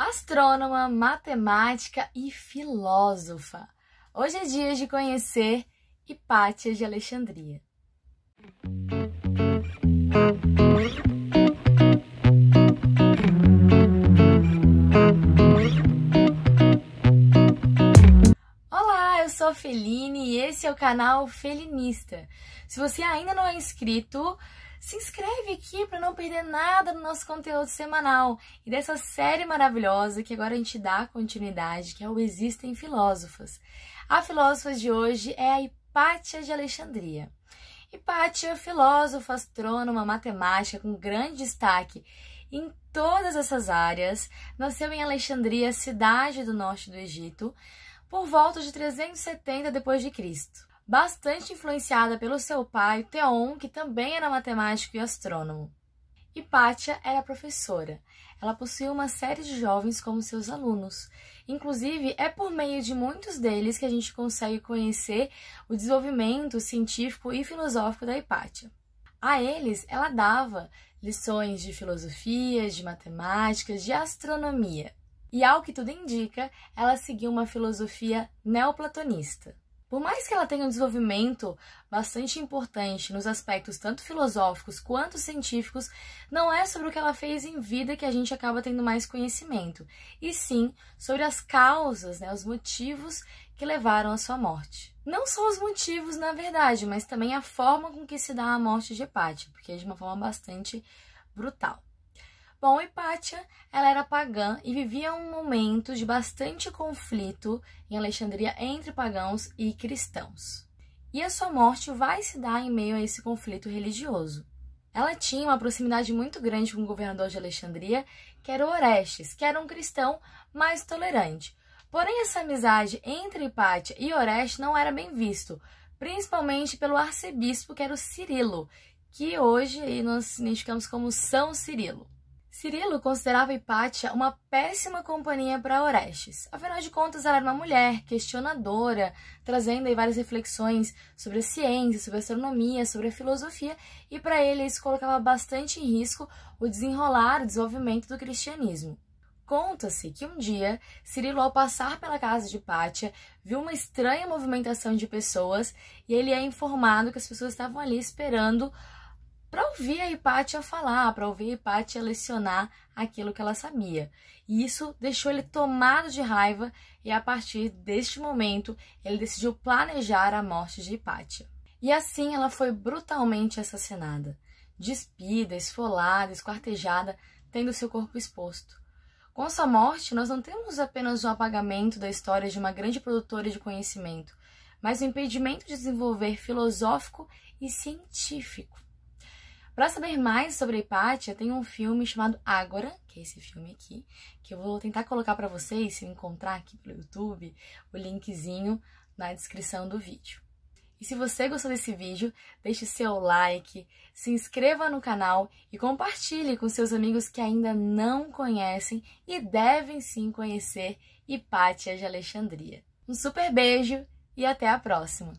astrônoma, matemática e filósofa. Hoje é dia de conhecer Hipátia de Alexandria. Olá, eu sou Feline e esse é o canal Felinista. Se você ainda não é inscrito, se inscreve aqui para não perder nada do nosso conteúdo semanal e dessa série maravilhosa que agora a gente dá continuidade, que é o Existem Filósofas. A filósofa de hoje é a Hipátia de Alexandria. Hipátia, filósofa, astrônoma, matemática, com grande destaque em todas essas áreas, nasceu em Alexandria, cidade do norte do Egito, por volta de 370 d.C bastante influenciada pelo seu pai, Theon, que também era matemático e astrônomo. Hipátia era professora. Ela possuía uma série de jovens como seus alunos. Inclusive, é por meio de muitos deles que a gente consegue conhecer o desenvolvimento científico e filosófico da Hipátia. A eles, ela dava lições de filosofia, de matemática, de astronomia. E ao que tudo indica, ela seguiu uma filosofia neoplatonista. Por mais que ela tenha um desenvolvimento bastante importante nos aspectos tanto filosóficos quanto científicos, não é sobre o que ela fez em vida que a gente acaba tendo mais conhecimento, e sim sobre as causas, né, os motivos que levaram à sua morte. Não só os motivos, na verdade, mas também a forma com que se dá a morte de Hepatia, porque é de uma forma bastante brutal. Bom, Hipátia, ela era pagã e vivia um momento de bastante conflito em Alexandria entre pagãos e cristãos. E a sua morte vai se dar em meio a esse conflito religioso. Ela tinha uma proximidade muito grande com o governador de Alexandria, que era Orestes, que era um cristão mais tolerante. Porém, essa amizade entre Hipátia e Orestes não era bem visto, principalmente pelo arcebispo, que era o Cirilo, que hoje nós significamos como São Cirilo. Cirilo considerava Hipátia uma péssima companhia para Orestes. Afinal de contas, ela era uma mulher questionadora, trazendo aí várias reflexões sobre a ciência, sobre a astronomia, sobre a filosofia, e para ele isso colocava bastante em risco o desenrolar, o desenvolvimento do cristianismo. Conta-se que um dia, Cirilo, ao passar pela casa de Pátia, viu uma estranha movimentação de pessoas e ele é informado que as pessoas estavam ali esperando para ouvir a Hipátia falar, para ouvir a Hipátia lecionar aquilo que ela sabia. E isso deixou ele tomado de raiva e a partir deste momento ele decidiu planejar a morte de Hipátia. E assim ela foi brutalmente assassinada, despida, esfolada, esquartejada, tendo seu corpo exposto. Com sua morte, nós não temos apenas o apagamento da história de uma grande produtora de conhecimento, mas o impedimento de desenvolver filosófico e científico. Para saber mais sobre a Hipátia, tem um filme chamado Ágora, que é esse filme aqui, que eu vou tentar colocar para vocês, se eu encontrar aqui pelo YouTube, o linkzinho na descrição do vídeo. E se você gostou desse vídeo, deixe seu like, se inscreva no canal e compartilhe com seus amigos que ainda não conhecem e devem sim conhecer Hipátia de Alexandria. Um super beijo e até a próxima!